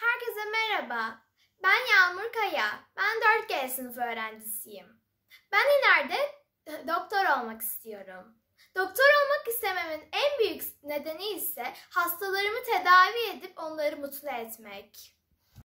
Herkese merhaba. Ben Yağmur Kaya. Ben 4G sınıf öğrencisiyim. Ben ileride e, doktor olmak istiyorum. Doktor olmak istememin en büyük nedeni ise hastalarımı tedavi edip onları mutlu etmek.